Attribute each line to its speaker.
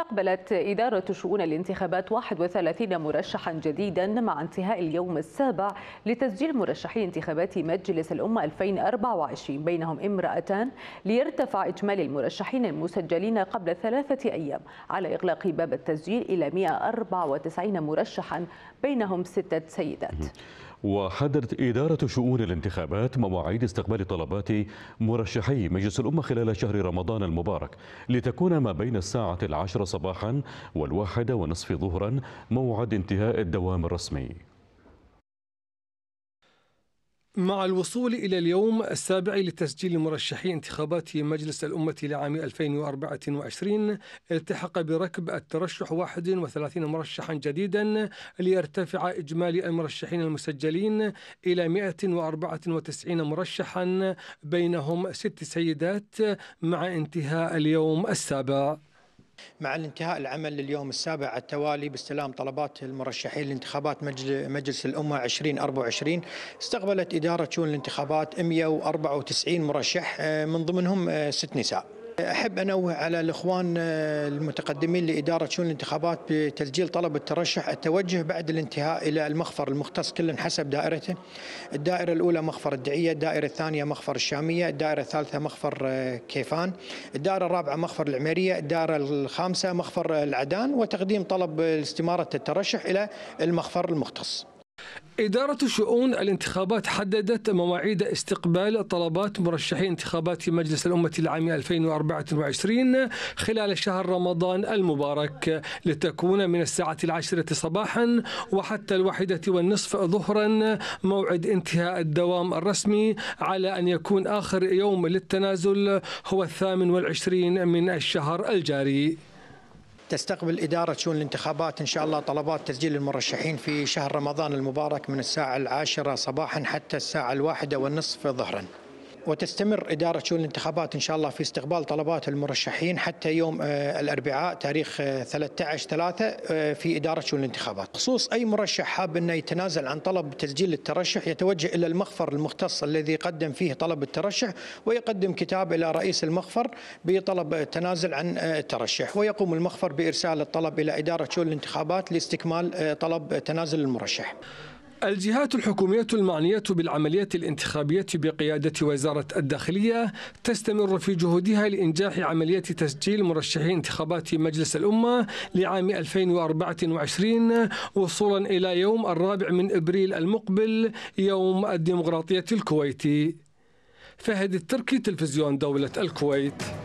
Speaker 1: استقبلت إدارة شؤون الانتخابات 31 مرشحا جديدا مع انتهاء اليوم السابع لتسجيل مرشحي انتخابات مجلس الأمة 2024 بينهم امرأتان ليرتفع إجمالي المرشحين المسجلين قبل ثلاثة أيام على إغلاق باب التسجيل إلى 194 مرشحا بينهم ستة سيدات
Speaker 2: وحددت إدارة شؤون الانتخابات مواعيد استقبال طلبات مرشحي مجلس الأمة خلال شهر رمضان المبارك لتكون ما بين الساعة العاشرة صباحا والواحدة ونصف ظهرا موعد انتهاء الدوام الرسمي
Speaker 3: مع الوصول إلى اليوم السابع لتسجيل مرشحي انتخابات مجلس الأمة لعام 2024 التحق بركب الترشح 31 مرشحا جديدا ليرتفع إجمالي المرشحين المسجلين إلى 194 مرشحا بينهم ست سيدات مع انتهاء
Speaker 4: اليوم السابع مع الانتهاء العمل لليوم السابع على التوالي باستلام طلبات المرشحين لانتخابات مجلس الأمة 2024 استقبلت إدارة شؤون الانتخابات 194 مرشح آه، من ضمنهم آه، ست نساء أحب أنوه على الإخوان آه، المتقدمين لإدارة شؤون الانتخابات بتسجيل طلب الترشح التوجه بعد الانتهاء إلى المخفر المختص كل حسب دائرته الدائرة الأولى مخفر الدعية الدائرة الثانية مخفر الشامية الدائرة الثالثة مخفر آه، كيفان الدائرة الرابعة مخفر العميرية الدائرة الخامسة مخفر العدان وتقديم طلب استمارة الترشح إلى المخفر المختص
Speaker 3: إدارة شؤون الانتخابات حددت مواعيد استقبال طلبات مرشحي انتخابات مجلس الأمة العام 2024 خلال شهر رمضان المبارك لتكون من الساعة العاشرة صباحا وحتى الواحدة والنصف ظهرا موعد انتهاء الدوام الرسمي على أن يكون آخر
Speaker 4: يوم للتنازل هو الثامن والعشرين من الشهر الجاري تستقبل إدارة شؤون الانتخابات إن شاء الله طلبات تسجيل المرشحين في شهر رمضان المبارك من الساعة العاشرة صباحا حتى الساعة الواحدة والنصف ظهرا وتستمر إدارة شؤون الانتخابات إن شاء الله في استقبال طلبات المرشحين حتى يوم آه، الأربعاء تاريخ 13 آه، 3 آه، في إدارة شؤون الانتخابات خصوص أي مرشح حاب أنه يتنازل عن طلب تسجيل الترشح يتوجه إلى المخفر المختص الذي قدم فيه طلب الترشح ويقدم كتاب إلى رئيس المخفر بطلب التنازل عن الترشح ويقوم المخفر بإرسال الطلب إلى إدارة شؤون الانتخابات لاستكمال طلب تنازل المرشح
Speaker 3: الجهات الحكومية المعنية بالعملية الانتخابية بقيادة وزارة الداخلية تستمر في جهودها لإنجاح عملية تسجيل مرشحي انتخابات مجلس الأمة لعام 2024 وصولا إلى يوم الرابع من إبريل المقبل يوم الديمقراطية الكويتي فهد التركي تلفزيون دولة الكويت